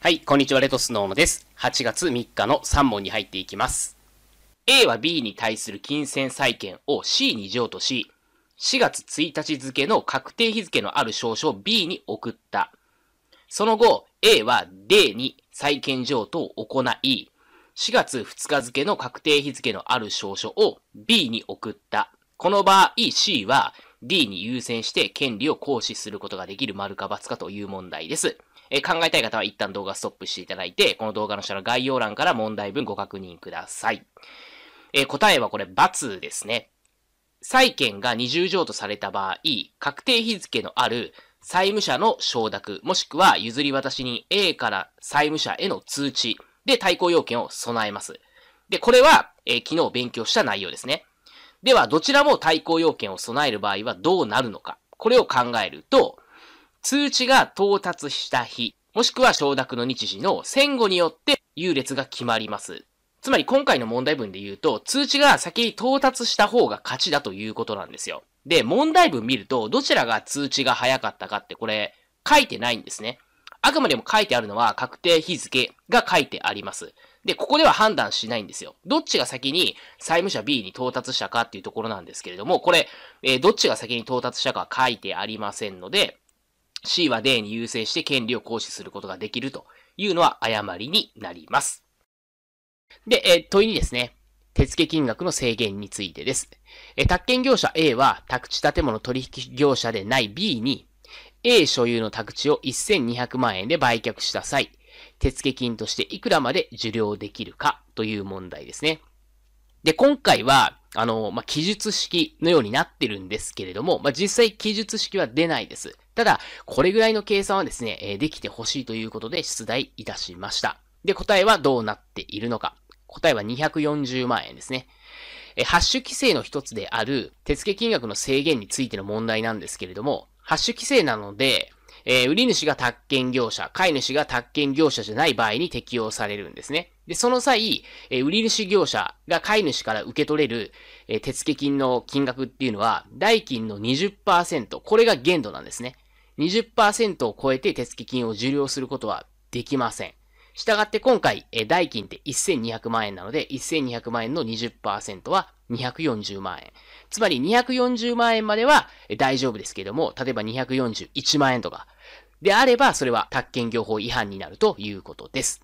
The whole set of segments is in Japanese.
はい、こんにちは、レトスノーノです。8月3日の3問に入っていきます。A は B に対する金銭債権を C に譲渡し、4月1日付の確定日付のある証書を B に送った。その後、A は D に債権譲渡を行い、4月2日付の確定日付のある証書を B に送った。この場合 C は D に優先して権利を行使することができる丸か×かという問題です。え考えたい方は一旦動画ストップしていただいて、この動画の下の概要欄から問題文ご確認ください。え答えはこれ×ですね。債権が二重譲渡された場合、確定日付のある債務者の承諾、もしくは譲り渡しに A から債務者への通知、で、対抗要件を備えます。で、これは、えー、昨日勉強した内容ですね。では、どちらも対抗要件を備える場合はどうなるのか。これを考えると、通知が到達した日、もしくは承諾の日時の戦後によって優劣が決まります。つまり今回の問題文で言うと、通知が先に到達した方が勝ちだということなんですよ。で、問題文見ると、どちらが通知が早かったかってこれ、書いてないんですね。あくまでも書いてあるのは確定日付が書いてあります。で、ここでは判断しないんですよ。どっちが先に債務者 B に到達したかっていうところなんですけれども、これ、えー、どっちが先に到達したかは書いてありませんので、C は D に優先して権利を行使することができるというのは誤りになります。で、えー、問いにですね、手付金額の制限についてです。え宅建業者 A は、宅地建物取引業者でない B に、A 所有の宅地を1200万円で売却した際、手付金としていくらまで受領できるかという問題ですね。で、今回は、あの、まあ、記述式のようになってるんですけれども、まあ、実際記述式は出ないです。ただ、これぐらいの計算はですね、えできてほしいということで出題いたしました。で、答えはどうなっているのか。答えは240万円ですね。え、ハッシュ規制の一つである手付金額の制限についての問題なんですけれども、ハッシュ規制なので、えー、売り主が宅建業者、買い主が宅建業者じゃない場合に適用されるんですね。で、その際、えー、売り主業者が買い主から受け取れる、えー、手付金の金額っていうのは、代金の20%、これが限度なんですね。20%を超えて手付金を受領することはできません。したがって今回、え代金って1200万円なので、1200万円の20%は240万円。つまり240万円までは大丈夫ですけども、例えば241万円とか、であれば、それは宅建業法違反になるということです。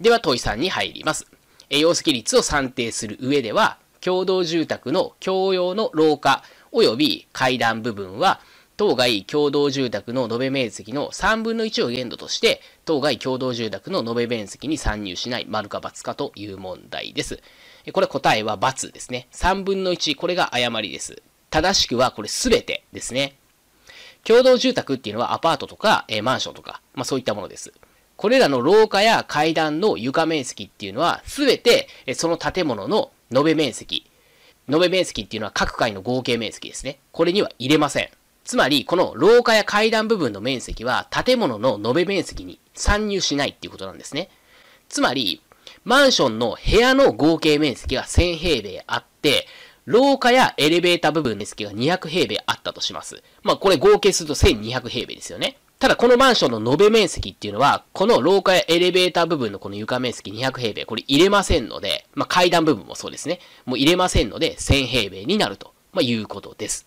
では、問い3に入ります。え要請率を算定する上では、共同住宅の共用の廊下及び階段部分は、当該共同住宅の延べ面積の3分の1を限度として、当該共同住宅の延べ面積に参入しない、丸か×かという問題です。これ答えは×ですね。3分の1、これが誤りです。正しくはこれすべてですね。共同住宅っていうのはアパートとか、えマンションとか、まあそういったものです。これらの廊下や階段の床面積っていうのは、すべてその建物の延べ面積。延べ面積っていうのは各階の合計面積ですね。これには入れません。つまり、この廊下や階段部分の面積は建物の延べ面積に参入しないっていうことなんですね。つまり、マンションの部屋の合計面積が1000平米あって、廊下やエレベーター部分の面積が200平米あったとします。まあこれ合計すると1200平米ですよね。ただこのマンションの延べ面積っていうのは、この廊下やエレベーター部分のこの床面積200平米、これ入れませんので、まあ階段部分もそうですね。もう入れませんので、1000平米になると、まあ、いうことです。